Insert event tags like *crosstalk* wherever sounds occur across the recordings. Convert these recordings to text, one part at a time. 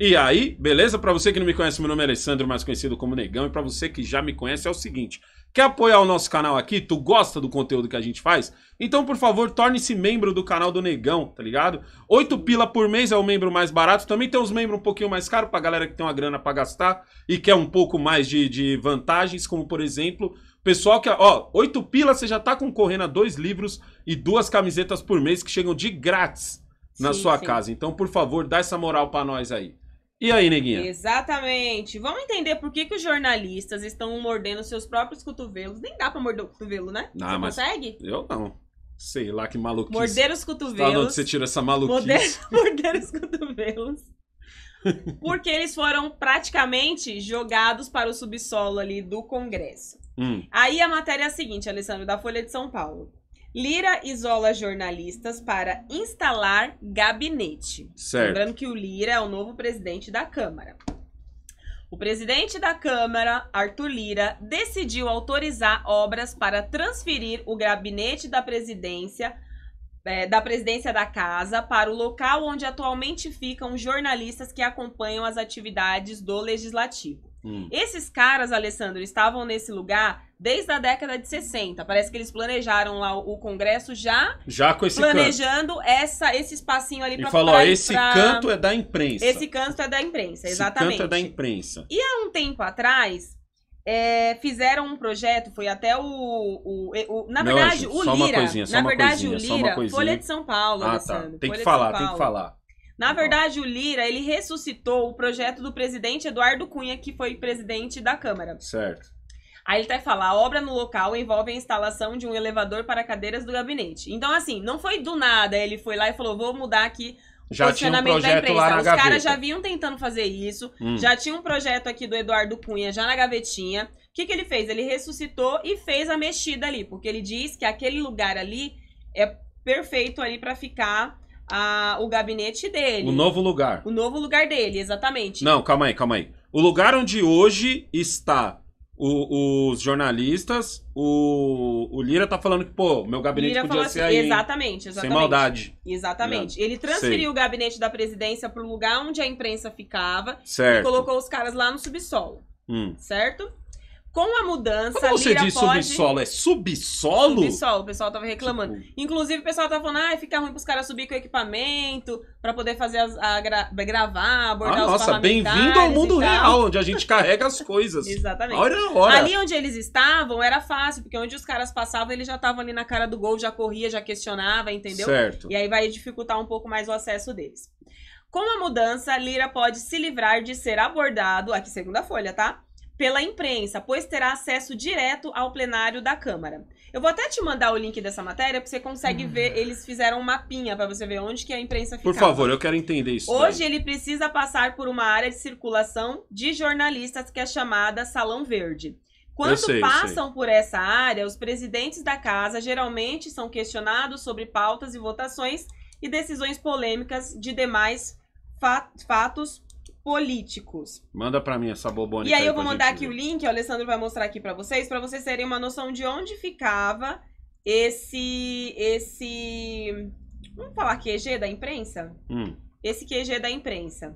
E aí, beleza? Para você que não me conhece, meu nome é Alessandro, mais conhecido como Negão, e para você que já me conhece é o seguinte: quer apoiar o nosso canal aqui? Tu gosta do conteúdo que a gente faz? Então, por favor, torne-se membro do canal do Negão, tá ligado? Oito pila por mês é o membro mais barato. Também tem os membros um pouquinho mais caros pra galera que tem uma grana para gastar e quer um pouco mais de, de vantagens, como por exemplo, Pessoal que, ó, oito pila, você já tá concorrendo a dois livros e duas camisetas por mês que chegam de grátis na sim, sua sim. casa. Então, por favor, dá essa moral para nós aí. E aí, neguinha? Exatamente. Vamos entender por que, que os jornalistas estão mordendo seus próprios cotovelos. Nem dá pra morder o cotovelo, né? Não, você mas consegue? Eu não. Sei lá que maluquice. Morder os cotovelos. Tá onde você tira essa maluquice. Morder, *laughs* morder os cotovelos. Porque eles foram praticamente jogados para o subsolo ali do Congresso. Hum. Aí a matéria é a seguinte, Alessandro, da Folha de São Paulo. Lira isola jornalistas para instalar gabinete. Certo. Lembrando que o Lira é o novo presidente da Câmara. O presidente da Câmara, Arthur Lira, decidiu autorizar obras para transferir o gabinete da presidência é, da presidência da casa para o local onde atualmente ficam jornalistas que acompanham as atividades do legislativo. Hum. Esses caras, Alessandro, estavam nesse lugar desde a década de 60. Parece que eles planejaram lá o Congresso já, já com esse planejando canto. essa esse espacinho ali para falou, pra, esse pra... canto é da imprensa. Esse canto é da imprensa, exatamente. Esse canto é da imprensa. E há um tempo atrás, é, fizeram um projeto, foi até o. o, o na verdade, o Lira. Coisinha, na verdade, coisinha, o Lira. Folha de São Paulo, ah, Tá. Tem que falar, tem que falar. Na verdade, o Lira, ele ressuscitou o projeto do presidente Eduardo Cunha, que foi presidente da Câmara. Certo. Aí ele até fala: a obra no local envolve a instalação de um elevador para cadeiras do gabinete. Então, assim, não foi do nada, ele foi lá e falou: vou mudar aqui já tinha um projeto lá na Os caras já vinham tentando fazer isso, hum. já tinha um projeto aqui do Eduardo Cunha já na gavetinha. O que, que ele fez? Ele ressuscitou e fez a mexida ali, porque ele diz que aquele lugar ali é perfeito ali para ficar a, o gabinete dele. O novo lugar. O novo lugar dele, exatamente. Não, calma aí, calma aí. O lugar onde hoje está o, os jornalistas, o, o Lira tá falando que, pô, meu gabinete Lira podia ser assim, aí. Exatamente, exatamente. Sem maldade. Exatamente. Ele transferiu Sei. o gabinete da presidência pro lugar onde a imprensa ficava certo. e colocou os caras lá no subsolo. Hum. Certo? Com a mudança, Como você Lira diz pode... subsolo? É subsolo? Subsolo, o pessoal tava reclamando. Tipo... Inclusive, o pessoal tava falando, ah, fica ruim pros caras subir com o equipamento para poder fazer as, a gra... gravar, abordar ah, os Nossa, bem-vindo ao mundo real, onde a *laughs* gente carrega as coisas. Exatamente. Olha, olha. Ali onde eles estavam, era fácil, porque onde os caras passavam, eles já estavam ali na cara do gol, já corria, já questionava, entendeu? Certo. E aí vai dificultar um pouco mais o acesso deles. Com a mudança, Lira pode se livrar de ser abordado, aqui segunda folha, tá? pela imprensa, pois terá acesso direto ao plenário da Câmara. Eu vou até te mandar o link dessa matéria, porque você consegue hum. ver, eles fizeram um mapinha para você ver onde que a imprensa ficava. Por favor, eu quero entender isso. Hoje daí. ele precisa passar por uma área de circulação de jornalistas que é chamada Salão Verde. Quando sei, passam por essa área, os presidentes da casa geralmente são questionados sobre pautas e votações e decisões polêmicas de demais fatos políticos. Manda para mim essa bobona. E aí, aí eu vou mandar aqui ver. o link, o Alessandro vai mostrar aqui para vocês, para vocês terem uma noção de onde ficava esse esse vamos falar QG da imprensa? Hum. Esse QG da imprensa.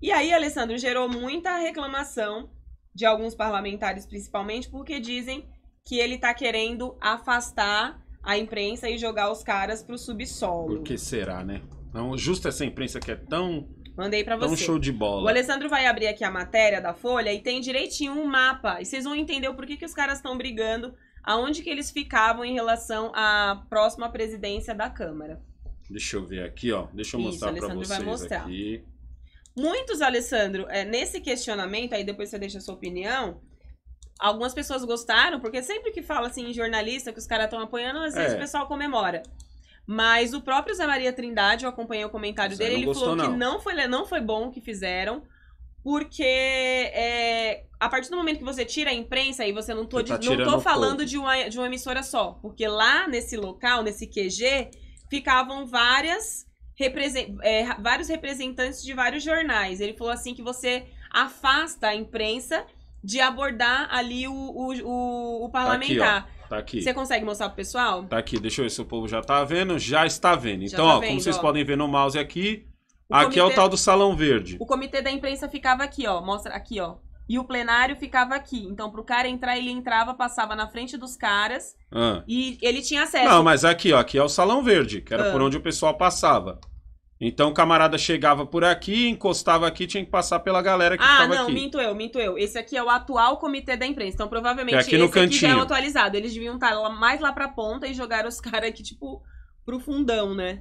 E aí, Alessandro, gerou muita reclamação de alguns parlamentares, principalmente, porque dizem que ele está querendo afastar a imprensa e jogar os caras para o subsolo. Por que será, né? Não, justo essa imprensa que é tão Mandei para então, você. Então, show de bola. O Alessandro vai abrir aqui a matéria da Folha e tem direitinho um mapa. E vocês vão entender o porquê que os caras estão brigando, aonde que eles ficavam em relação à próxima presidência da Câmara. Deixa eu ver aqui, ó. Deixa eu mostrar para vocês vai mostrar. aqui. Muitos, Alessandro, é, nesse questionamento, aí depois você deixa a sua opinião, algumas pessoas gostaram, porque sempre que fala assim em jornalista que os caras estão apoiando, às vezes é. o pessoal comemora. Mas o próprio Zé Maria Trindade, eu acompanhei o comentário dele, ele gostou, falou não. que não foi, não foi bom o que fizeram, porque é, a partir do momento que você tira a imprensa, e você não tô, você tá não tô falando de uma, de uma emissora só, porque lá nesse local, nesse QG, ficavam várias represent, é, vários representantes de vários jornais. Ele falou assim que você afasta a imprensa de abordar ali o, o, o, o parlamentar. Tá aqui, Tá aqui. Você consegue mostrar pro pessoal? Tá aqui, deixa eu ver se o povo já tá vendo. Já está vendo. Já então, tá ó, vendo, como vocês ó. podem ver no mouse aqui, o aqui comitê... é o tal do Salão Verde. O comitê da imprensa ficava aqui, ó. Mostra aqui, ó. E o plenário ficava aqui. Então, pro cara entrar, ele entrava, passava na frente dos caras ah. e ele tinha acesso. Não, mas aqui, ó, aqui é o Salão Verde, que era ah. por onde o pessoal passava. Então o camarada chegava por aqui, encostava aqui, tinha que passar pela galera que ah, estava aqui. Ah, não, minto eu, minto eu. Esse aqui é o atual comitê da imprensa. Então provavelmente é aqui no esse cantinho. aqui já é o atualizado. Eles deviam estar tá mais lá pra ponta e jogar os *laughs* caras aqui, tipo, pro fundão, né?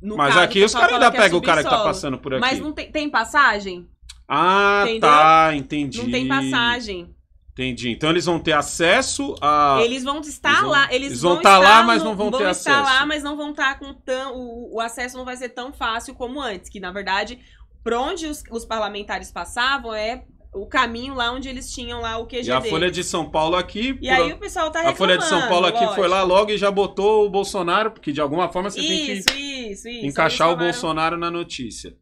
No Mas caso, aqui os caras ainda é pegam o cara que tá passando por aqui. Mas não tem, tem passagem? Ah, Entendeu? tá, entendi. Não tem passagem. Entendi. Então eles vão ter acesso a. Eles vão estar eles vão... lá. Eles, eles vão, vão tá estar lá, no... mas não vão, vão ter acesso. Vão estar lá, mas não vão estar tá com tão. O, o, acesso não vai ser tão fácil como antes. Que na verdade, por onde os, os parlamentares passavam é o caminho lá onde eles tinham lá o QG. E a Folha de São Paulo aqui. E por... aí o pessoal tá reclamando. A Folha de São Paulo aqui lógico. foi lá logo e já botou o Bolsonaro, porque de alguma forma você isso, tem que isso, isso, encaixar o Bolsonaro na notícia.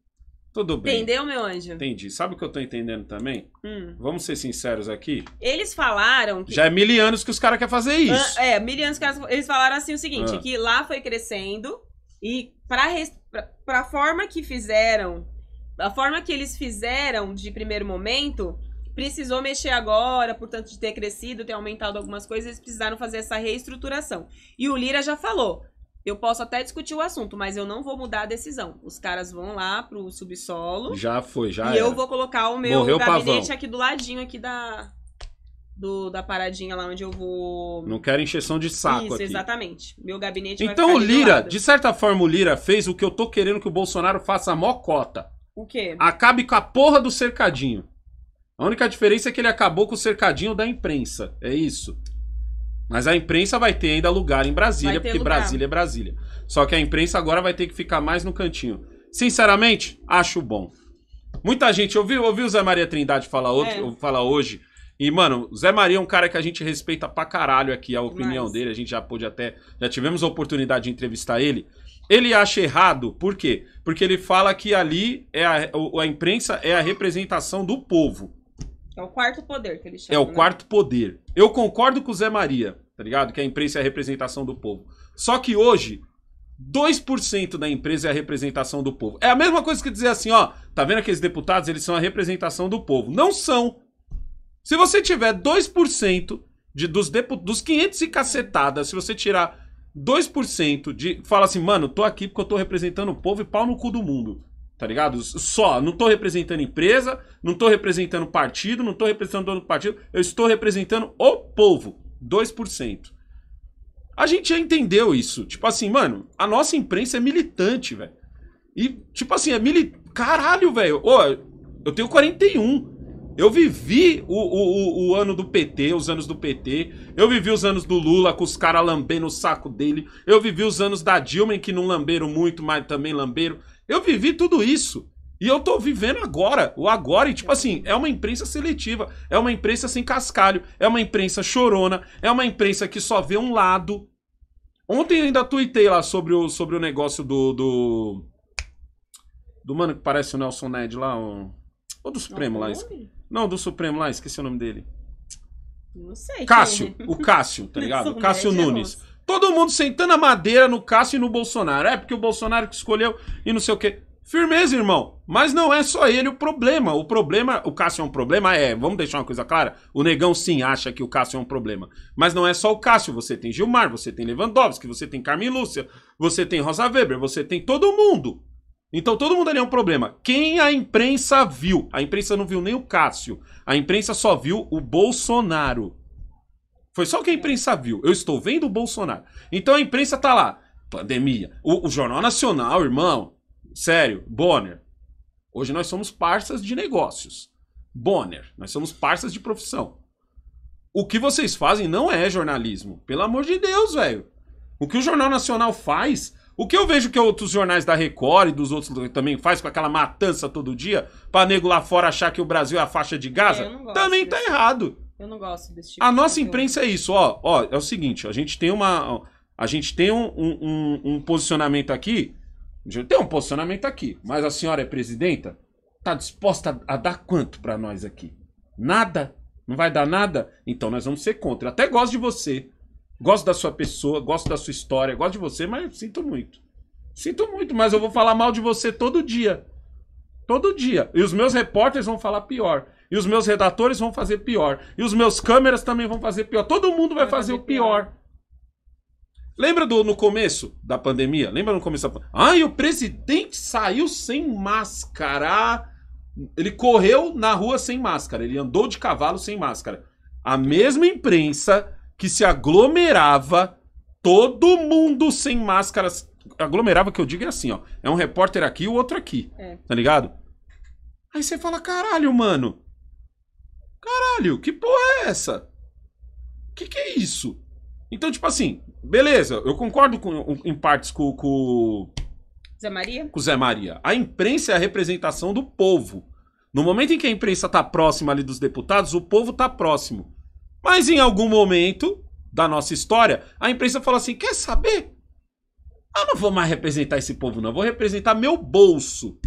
Tudo bem. Entendeu, meu anjo? Entendi. Sabe o que eu tô entendendo também? Hum. Vamos ser sinceros aqui. Eles falaram que... Já é mil anos que os caras querem fazer isso. Ah, é, mil anos que eles falaram assim o seguinte, ah. que lá foi crescendo e pra, res... pra, pra forma que fizeram, a forma que eles fizeram de primeiro momento, precisou mexer agora, portanto de ter crescido, ter aumentado algumas coisas, eles precisaram fazer essa reestruturação. E o Lira já falou, eu posso até discutir o assunto, mas eu não vou mudar a decisão. Os caras vão lá pro subsolo. Já foi, já. E era. eu vou colocar o meu Morreu gabinete pavão. aqui do ladinho aqui da do, da paradinha lá onde eu vou. Não quero encheção de saco Isso, aqui. exatamente. Meu gabinete. Então o Lira, de certa forma o Lira fez o que eu tô querendo que o Bolsonaro faça a mocota. O quê? Acabe com a porra do cercadinho. A única diferença é que ele acabou com o cercadinho da imprensa. É isso. Mas a imprensa vai ter ainda lugar em Brasília, porque lugar. Brasília é Brasília. Só que a imprensa agora vai ter que ficar mais no cantinho. Sinceramente, acho bom. Muita gente, ouviu o Zé Maria Trindade falar, outro, é. falar hoje. E, mano, o Zé Maria é um cara que a gente respeita pra caralho aqui, a opinião Mas... dele. A gente já pôde até. Já tivemos a oportunidade de entrevistar ele. Ele acha errado, por quê? Porque ele fala que ali é a, a imprensa é a representação do povo. É o quarto poder que ele chama. É o né? quarto poder. Eu concordo com o Zé Maria tá ligado? Que a imprensa é a representação do povo. Só que hoje, 2% da empresa é a representação do povo. É a mesma coisa que dizer assim, ó, tá vendo aqueles deputados, eles são a representação do povo. Não são. Se você tiver 2% de, dos, dos 500 e cacetada, se você tirar 2% de... Fala assim, mano, tô aqui porque eu tô representando o povo e pau no cu do mundo tá ligado? Só, não tô representando empresa, não tô representando partido, não tô representando dono do partido, eu estou representando o povo. 2%. A gente já entendeu isso. Tipo assim, mano, a nossa imprensa é militante, velho. E, tipo assim, é mili... Caralho, velho. Ô, eu tenho 41. Eu vivi o, o, o, ano do PT, os anos do PT. Eu vivi os anos do Lula com os caras lambendo o saco dele. Eu vivi os anos da Dilma, que não lamberam muito, mas também lamberam. Eu vivi tudo isso. E eu tô vivendo agora, o agora, e tipo assim, é uma imprensa seletiva, é uma imprensa sem cascalho, é uma imprensa chorona, é uma imprensa que só vê um lado. Ontem ainda tuitei lá sobre o, sobre o negócio do, do. Do mano que parece o Nelson Ned lá, um, ou do Supremo lá. Não, do Supremo lá, esqueci o nome dele. Não sei. É. Cássio, o Cássio, tá ligado? Cássio Ned é Nunes. É Todo mundo sentando a madeira no Cássio e no Bolsonaro. É porque o Bolsonaro que escolheu e não sei o quê. Firmeza, irmão. Mas não é só ele o problema. O problema, o Cássio é um problema? É, vamos deixar uma coisa clara. O Negão sim acha que o Cássio é um problema. Mas não é só o Cássio. Você tem Gilmar, você tem Lewandowski, você tem Carmen Lúcia, você tem Rosa Weber, você tem todo mundo. Então todo mundo ali é um problema. Quem a imprensa viu? A imprensa não viu nem o Cássio. A imprensa só viu o Bolsonaro. Foi só o que a imprensa viu. Eu estou vendo o Bolsonaro. Então a imprensa tá lá. Pandemia. o, o Jornal Nacional, irmão, Sério, Bonner. Hoje nós somos parceiros de negócios. Bonner, nós somos parceiros de profissão. O que vocês fazem não é jornalismo. Pelo amor de Deus, velho. O que o Jornal Nacional faz, o que eu vejo que outros jornais da Record e dos outros também faz com aquela matança todo dia, pra nego lá fora achar que o Brasil é a faixa de Gaza, é, também tá desse... tá errado. Eu não gosto desse tipo A nossa imprensa é isso, ó, ó, é o seguinte, a gente tem uma a gente tem um, um, um posicionamento aqui tem um posicionamento aqui, mas a senhora é presidenta? Está disposta a dar quanto para nós aqui? Nada? Não vai dar nada? Então nós vamos ser contra. Eu até gosto de você. Gosto da sua pessoa, gosto da sua história, gosto de você, mas sinto muito. Sinto muito, mas eu vou falar mal de você todo dia. Todo dia. E os meus repórteres vão falar pior. E os meus redatores vão fazer pior. E os meus câmeras também vão fazer pior. Todo mundo vai, fazer, fazer o pior. pior. Lembra do no começo da pandemia? Lembra no começo da pandemia? Ai, o presidente saiu sem máscara. Ele correu na rua sem máscara. Ele andou de cavalo sem máscara. A mesma imprensa que se aglomerava, todo mundo sem máscaras. Aglomerava que eu digo é assim, ó. É um repórter aqui e o outro aqui. É. Tá ligado? Aí você fala, caralho, mano. Caralho, que porra é essa? Que que é isso? Então, tipo assim, beleza, eu concordo com, em partes com, com, Zé Maria? com o Zé Maria. A imprensa é a representação do povo. No momento em que a imprensa tá próxima ali dos deputados, o povo tá próximo. Mas em algum momento da nossa história, a imprensa fala assim: quer saber? Eu não vou mais representar esse povo, não. Eu vou representar meu bolso.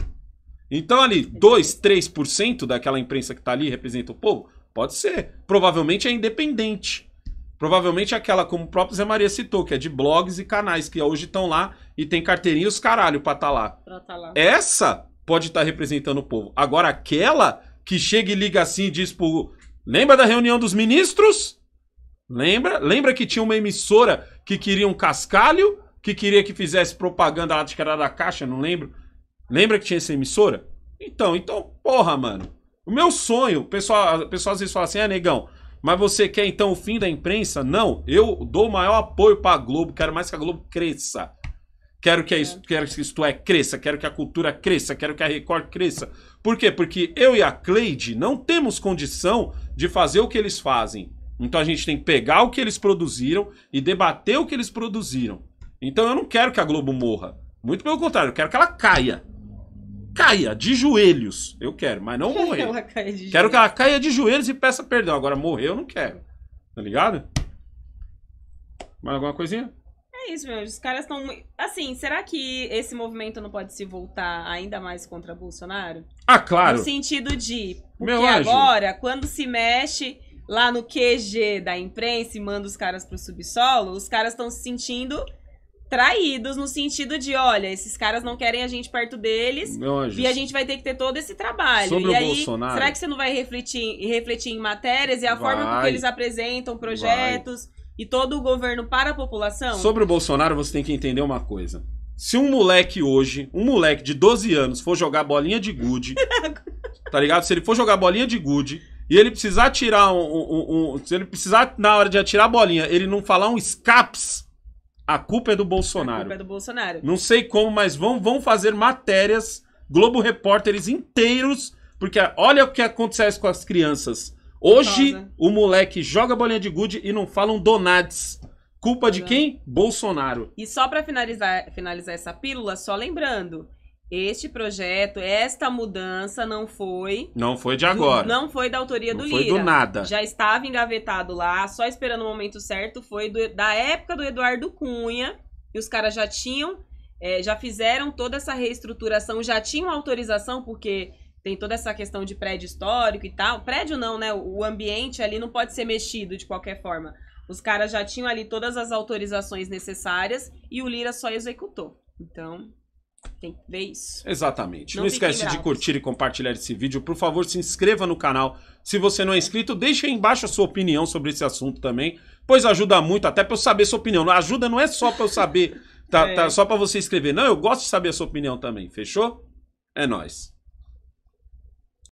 Então, ali, 2, 3% daquela imprensa que tá ali representa o povo? Pode ser. Provavelmente é independente. Provavelmente aquela, como o próprio Zé Maria citou, que é de blogs e canais, que hoje estão lá e tem carteirinha os caralho pra tá lá. Pra tá lá. Essa pode estar tá representando o povo. Agora, aquela que chega e liga assim e diz pro. Lembra da reunião dos ministros? Lembra? Lembra que tinha uma emissora que queria um cascalho? Que queria que fizesse propaganda lá de cara da caixa, não lembro. Lembra que tinha essa emissora? Então, então, porra, mano. O meu sonho, o pessoal, o pessoal às vezes fala assim, é, ah, negão, mas você quer então o fim da imprensa? Não, eu dou maior apoio para a Globo, quero mais que a Globo cresça. Quero que, a, é. quero que isto é cresça, quero que a cultura cresça, quero que a Record cresça. Por quê? Porque eu e a Cleide não temos condição de fazer o que eles fazem. Então a gente tem que pegar o que eles produziram e debater o que eles produziram. Então eu não quero que a Globo morra. Muito pelo contrário, eu quero que ela caia caia de joelhos. Eu quero, mas não *laughs* morrer. Ela caia de quero que ela caia de joelhos e peça perdão. Agora morrer eu não quero. Tá ligado? Mais alguma coisinha? É isso, meu. Os caras estão. Assim, será que esse movimento não pode se voltar ainda mais contra Bolsonaro? Ah, claro. No sentido de. Porque meu agora, anjo. quando se mexe lá no QG da imprensa e manda os caras pro subsolo, os caras estão se sentindo traídos no sentido de, olha, esses caras não querem a gente perto deles não, e a gente vai ter que ter todo esse trabalho. Sobre e aí, Bolsonaro, será que você não vai refletir, refletir em matérias e é a vai, forma como eles apresentam projetos vai. e todo o governo para a população? Sobre o Bolsonaro, você tem que entender uma coisa. Se um moleque hoje, um moleque de 12 anos, for jogar bolinha de gude, *laughs* tá ligado? Se ele for jogar bolinha de gude e ele precisar tirar um, um, um, Se ele precisar, na hora de atirar a bolinha, ele não falar um escapes a culpa é do Bolsonaro. A culpa é do Bolsonaro. Não sei como, mas vão, vão fazer matérias, Globo Repórteres inteiros, porque olha o que acontece com as crianças. Hoje, Nossa. o moleque joga bolinha de gude e não falam donades. Culpa de quem? Bolsonaro. E só para finalizar, finalizar essa pílula, só lembrando, este projeto, esta mudança não foi. Não foi de agora. Do, não foi da autoria não do Lira. Foi do nada. Já estava engavetado lá, só esperando o momento certo. Foi do, da época do Eduardo Cunha. E os caras já tinham, é, já fizeram toda essa reestruturação, já tinham autorização, porque tem toda essa questão de prédio histórico e tal. Prédio não, né? O ambiente ali não pode ser mexido de qualquer forma. Os caras já tinham ali todas as autorizações necessárias e o Lira só executou. Então, tem que ver isso. Exatamente. Não, não esquece bravos. de curtir e compartilhar esse vídeo. Por favor, se inscreva no canal. Se você não é inscrito, deixe aí embaixo a sua opinião sobre esse assunto também, pois ajuda muito, até para eu saber sua opinião. Ajuda não é só para eu saber, tá, *laughs* é. tá só para você escrever. Não, eu gosto de saber a sua opinião também. Fechou? É nós.